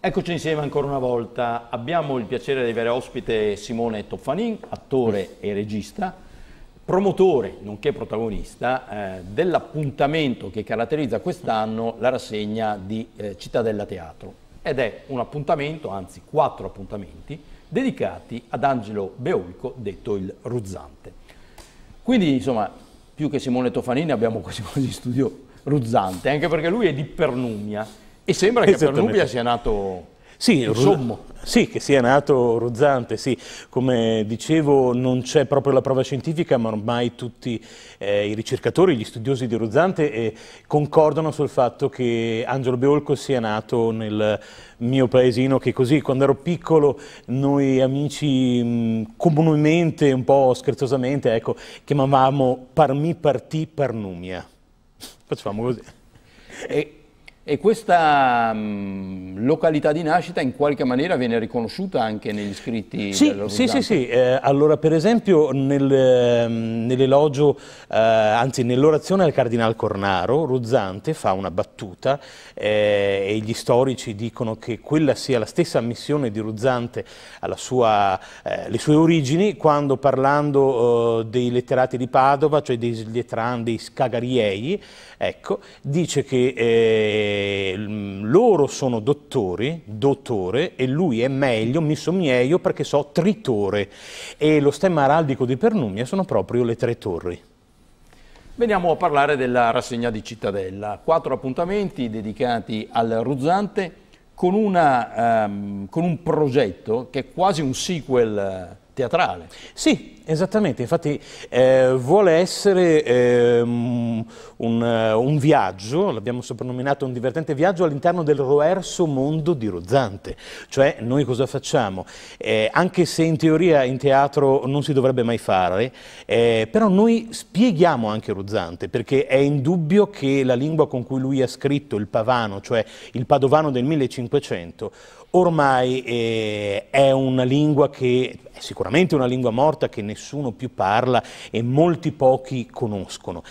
Eccoci insieme ancora una volta. Abbiamo il piacere di avere ospite Simone Toffanin, attore e regista, promotore, nonché protagonista, eh, dell'appuntamento che caratterizza quest'anno la rassegna di eh, Cittadella Teatro. Ed è un appuntamento, anzi quattro appuntamenti, dedicati ad Angelo Beolico, detto il Ruzzante. Quindi, insomma, più che Simone Toffanin abbiamo quasi quasi in studio Ruzzante, anche perché lui è di Pernumia e sembra che per Nubia sia nato sì, Insomma. Sì, che sia nato Ruzzante, sì. Come dicevo, non c'è proprio la prova scientifica, ma ormai tutti eh, i ricercatori, gli studiosi di Ruzzante eh, concordano sul fatto che Angelo Beolco sia nato nel mio paesino, che così quando ero piccolo noi amici mh, mm, comunemente, un po' scherzosamente, ecco, chiamavamo parmi partì parnumia. Facciamo così. E e questa mh, mm, località di nascita in qualche maniera viene riconosciuta anche negli scritti sì, Sì, sì, sì. Eh, allora, per esempio, nel, mm, nell'elogio, eh, anzi nell'orazione al Cardinal Cornaro, Ruzzante fa una battuta eh, e gli storici dicono che quella sia la stessa ammissione di Ruzzante alle eh, sue origini quando parlando eh, dei letterati di Padova, cioè dei Slietran, dei Scagariei, ecco, dice che loro sono dottori, dottore, e lui è meglio, mi somiglio perché so tritore. E lo stemma araldico di Pernumia sono proprio le tre torri. Veniamo a parlare della rassegna di Cittadella. Quattro appuntamenti dedicati al Ruzzante con, una, um, con un progetto che è quasi un sequel eh, teatrale. Sì, esattamente, infatti eh, vuole essere ehm, eh, un, un, viaggio, l'abbiamo soprannominato un divertente viaggio all'interno del roerso mondo di Rozzante, cioè noi cosa facciamo? Eh, anche se in teoria in teatro non si dovrebbe mai fare, eh, però noi spieghiamo anche Rozzante, perché è indubbio che la lingua con cui lui ha scritto il pavano, cioè il padovano del 1500, ormai eh, è una lingua che è sicuramente una lingua morta che nessuno più parla e molti pochi conoscono.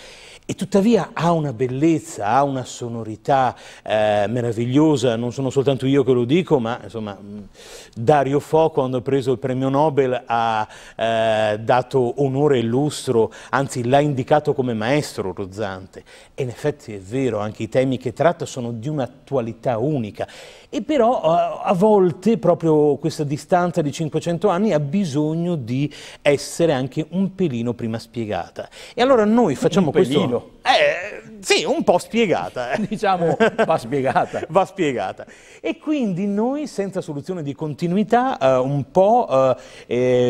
E tuttavia ha una bellezza, ha una sonorità eh, meravigliosa, non sono soltanto io che lo dico, ma insomma Dario Fo quando ha preso il premio Nobel ha eh, dato onore e lustro, anzi l'ha indicato come maestro Rozzante. E in effetti è vero, anche i temi che tratta sono di un'attualità unica. E però eh, a volte proprio questa distanza di 500 anni ha bisogno di essere anche un pelino prima spiegata. E allora noi facciamo un questo... Pelino. Eh, sì, un po' spiegata. Eh. Diciamo, va spiegata. va spiegata. E quindi noi, senza soluzione di continuità, eh, un po' eh,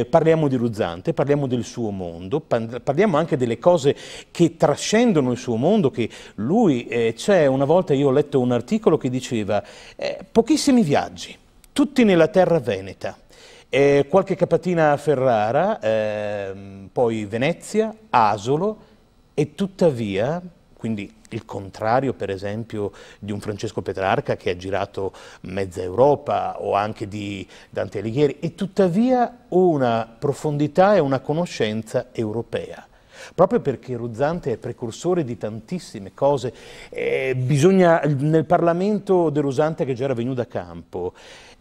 eh parliamo di Ruzzante, parliamo del suo mondo, parliamo anche delle cose che trascendono il suo mondo, che lui, eh, c'è una volta io ho letto un articolo che diceva eh, pochissimi viaggi, tutti nella terra veneta. qualche capatina a Ferrara, ehm, poi Venezia, Asolo, e tuttavia quindi il contrario per esempio di un Francesco Petrarca che ha girato mezza Europa o anche di Dante Alighieri e tuttavia una profondità e una conoscenza europea. Proprio perché Ruzzante è precursore di tantissime cose, eh, bisogna, nel Parlamento De Ruzzante che già era venuto da campo,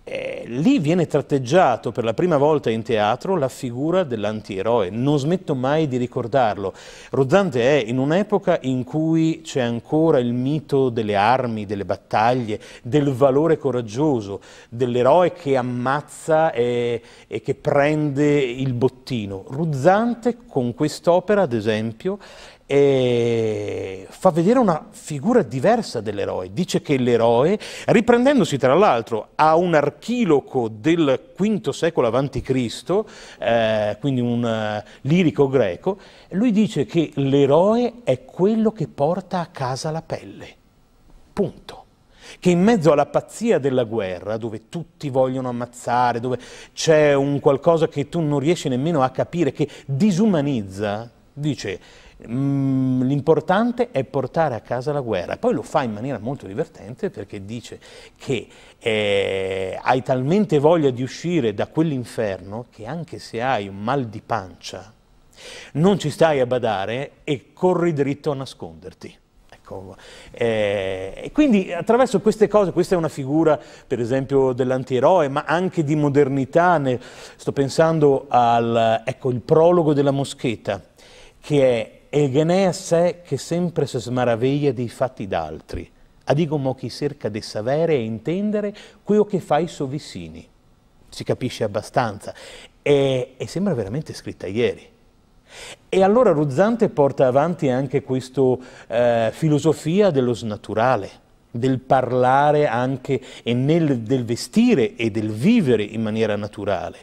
eh, lì viene tratteggiato per la prima volta in teatro la figura dell'antieroe, non smetto mai di ricordarlo. Rozzante è in un'epoca in cui c'è ancora il mito delle armi, delle battaglie, del valore coraggioso, dell'eroe che ammazza e, e che prende il bottino. Ruzzante con quest'opera, ad esempio, e fa vedere una figura diversa dell'eroe. Dice che l'eroe, riprendendosi tra l'altro a un archiloco del V secolo a.C., eh, quindi un uh, lirico greco, lui dice che l'eroe è quello che porta a casa la pelle. Punto che in mezzo alla pazzia della guerra, dove tutti vogliono ammazzare, dove c'è un qualcosa che tu non riesci nemmeno a capire, che disumanizza, dice Mm, l'importante è portare a casa la guerra. Poi lo fa in maniera molto divertente perché dice che eh, hai talmente voglia di uscire da quell'inferno che anche se hai un mal di pancia non ci stai a badare e corri dritto a nasconderti. Ecco, eh, quindi attraverso queste cose, questa è una figura per esempio dell'antieroe, ma anche di modernità, ne, sto pensando al ecco, prologo della moscheta, che è e Egenea sé che sempre si smaraviglia dei fatti d'altri, a digomo chi cerca di sapere e intendere quello che fa i suoi vicini. Si capisce abbastanza. E, e sembra veramente scritta ieri. E allora Ruzzante porta avanti anche questa eh, filosofia dello snaturale, del parlare anche e nel, del vestire e del vivere in maniera naturale.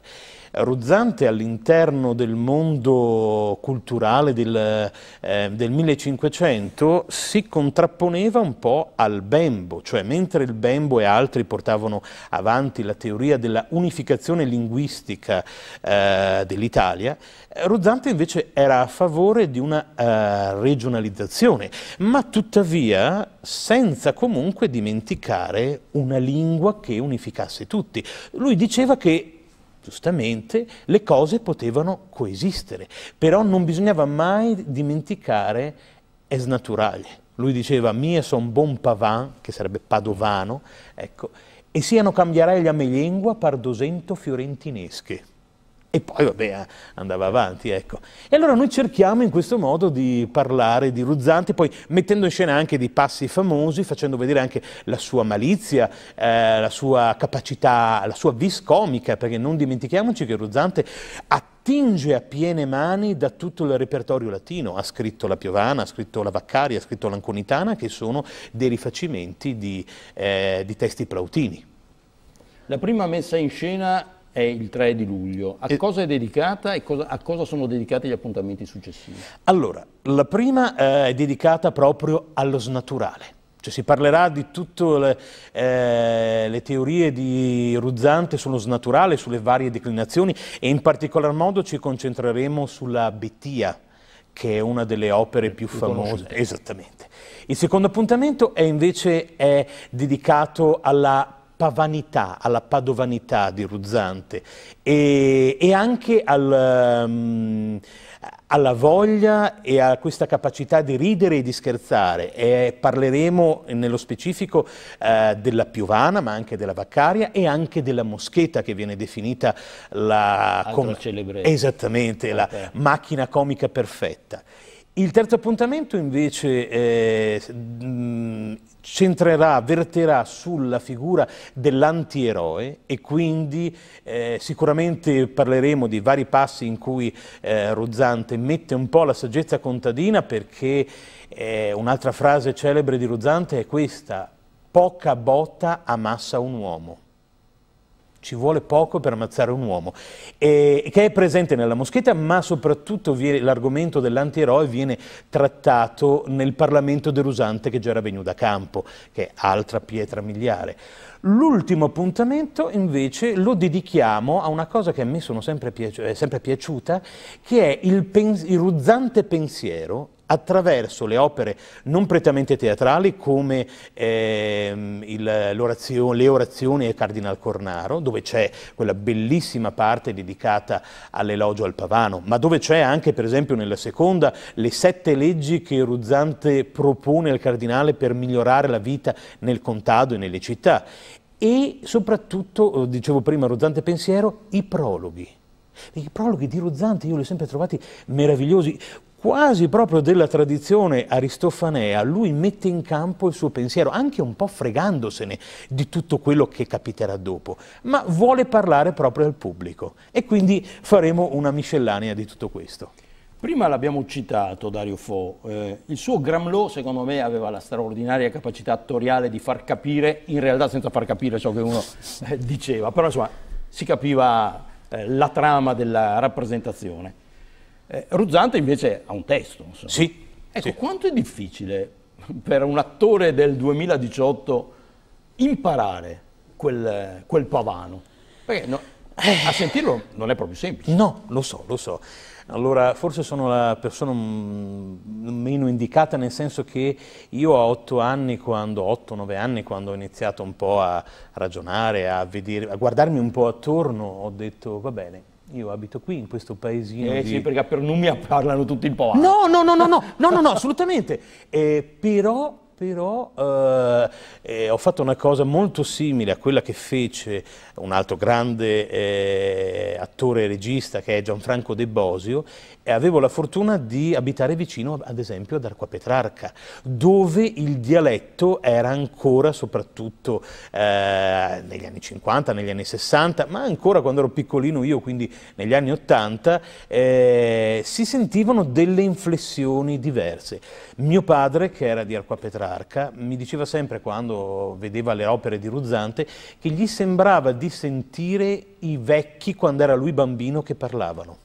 Ruzzante all'interno del mondo culturale del, eh, del 1500 si contrapponeva un po' al Bembo, cioè mentre il Bembo e altri portavano avanti la teoria della unificazione linguistica eh, dell'Italia, eh, Ruzzante invece era a favore di una eh, regionalizzazione, ma tuttavia senza comunque dimenticare una lingua che unificasse tutti. Lui diceva che giustamente, le cose potevano coesistere, però non bisognava mai dimenticare es naturale. Lui diceva, mie son bon pavan, che sarebbe padovano, ecco, e siano cambiare gli ame lingua par dosento fiorentinesche. E poi, vabbè, eh, andava avanti, ecco. E allora noi cerchiamo in questo modo di parlare di Ruzzanti, poi mettendo in scena anche dei passi famosi, facendo vedere anche la sua malizia, eh, la sua capacità, la sua vis comica, perché non dimentichiamoci che Ruzzante attinge a piene mani da tutto il repertorio latino. Ha scritto la Piovana, ha scritto la Vaccaria, ha scritto l'Anconitana, che sono dei rifacimenti di, eh, di testi plautini. La prima messa in scena è il 3 di luglio. A e... cosa è dedicata e cosa, a cosa sono dedicati gli appuntamenti successivi? Allora, la prima eh, è dedicata proprio allo snaturale. Cioè si parlerà di tutte le, eh, le, teorie di Ruzzante sullo snaturale, sulle varie declinazioni e in particolar modo ci concentreremo sulla Bettia, che è una delle opere più, più famose. Esattamente. Il secondo appuntamento è invece è dedicato alla pavanità, alla padovanità di Ruzzante e, e anche al, um, alla voglia e a questa capacità di ridere e di scherzare. E parleremo nello specifico eh, della Piovana, ma anche della Vaccaria e anche della Moscheta, che viene definita la... Esattamente, okay. la macchina comica perfetta. Il terzo appuntamento invece eh, mm, centrerà, verterà sulla figura dell'antieroe e quindi eh, sicuramente parleremo di vari passi in cui eh, Ruzzante mette un po' la saggezza contadina perché eh, un'altra frase celebre di Ruzzante è questa, poca botta ammassa un uomo ci vuole poco per ammazzare un uomo, e, che è presente nella moschetta, ma soprattutto l'argomento dell'antieroe viene trattato nel Parlamento derusante che già era venuto da campo, che è altra pietra miliare. L'ultimo appuntamento invece lo dedichiamo a una cosa che a me è sempre, piaci sempre piaciuta, che è il, pens il ruzzante pensiero attraverso le opere non prettamente teatrali come ehm, il, orazio, le orazioni e Cardinal Cornaro, dove c'è quella bellissima parte dedicata all'elogio al Pavano, ma dove c'è anche per esempio nella seconda le sette leggi che Ruzzante propone al Cardinale per migliorare la vita nel contado e nelle città e soprattutto, eh, dicevo prima, Ruzzante Pensiero, i prologhi. I prologhi di Ruzzante io li ho sempre trovati meravigliosi quasi proprio della tradizione aristofanea, lui mette in campo il suo pensiero, anche un po' fregandosene di tutto quello che capiterà dopo, ma vuole parlare proprio al pubblico e quindi faremo una miscellanea di tutto questo. Prima l'abbiamo citato Dario Fo, eh, il suo Gramlò secondo me aveva la straordinaria capacità attoriale di far capire, in realtà senza far capire ciò che uno eh, diceva, però insomma si capiva eh, la trama della rappresentazione. Eh, Ruzzante invece ha un testo. Insomma. Sì. Ecco, sì. quanto è difficile per un attore del 2018 imparare quel, quel pavano? Perché no, a sentirlo non è proprio semplice. No, lo so, lo so. Allora, forse sono la persona meno indicata nel senso che io a 8 anni, quando, 8-9 anni, quando ho iniziato un po' a ragionare, a, vedere, a guardarmi un po' attorno, ho detto va bene, io abito qui in questo paesino. Eh di... sì, perché per Numia parlano tutti in polacco. No, no, no, no, no, no, no, no assolutamente. Eh, però, però eh, eh, ho fatto una cosa molto simile a quella che fece un altro grande eh, attore e regista che è Gianfranco De Bosio e avevo la fortuna di abitare vicino ad esempio ad Arqua Petrarca dove il dialetto era ancora soprattutto eh, negli anni 50, negli anni 60 ma ancora quando ero piccolino io quindi negli anni 80 eh, si sentivano delle inflessioni diverse. Mio padre che era di Arqua Petrarca mi diceva sempre quando vedeva le opere di Ruzzante, che gli sembrava di sentire i vecchi quando era lui bambino che parlavano.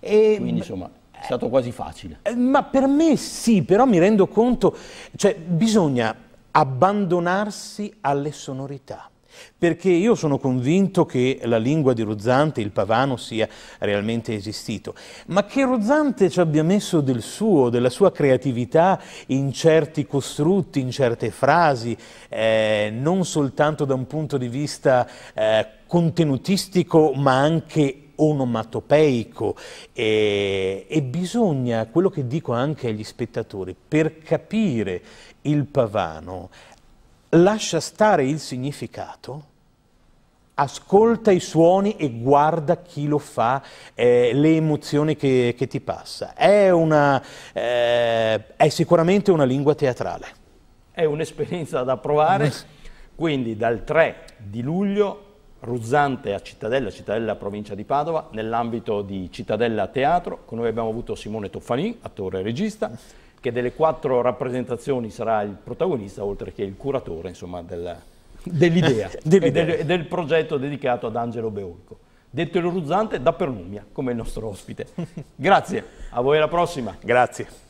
E Quindi insomma è stato quasi facile. Eh, ma per me sì, però mi rendo conto, cioè bisogna abbandonarsi alle sonorità perché io sono convinto che la lingua di Ruzzante, il pavano, sia realmente esistito, ma che Ruzzante ci abbia messo del suo, della sua creatività in certi costrutti, in certe frasi, eh, non soltanto da un punto di vista eh, contenutistico, ma anche onomatopeico e, e bisogna, quello che dico anche agli spettatori, per capire il pavano lascia stare il significato, ascolta i suoni e guarda chi lo fa, eh, le emozioni che, che, ti passa. È, una, eh, è sicuramente una lingua teatrale. È un'esperienza da provare, quindi dal 3 di luglio Ruzzante a Cittadella, Cittadella provincia di Padova, nell'ambito di Cittadella Teatro, con noi abbiamo avuto Simone Toffanin, attore e regista, che delle quattro rappresentazioni sarà il protagonista, oltre che il curatore dell'idea dell e del, del, progetto dedicato ad Angelo Beolco. Detto il Ruzzante, da per Lumia, come il nostro ospite. Grazie, a voi alla prossima. Grazie.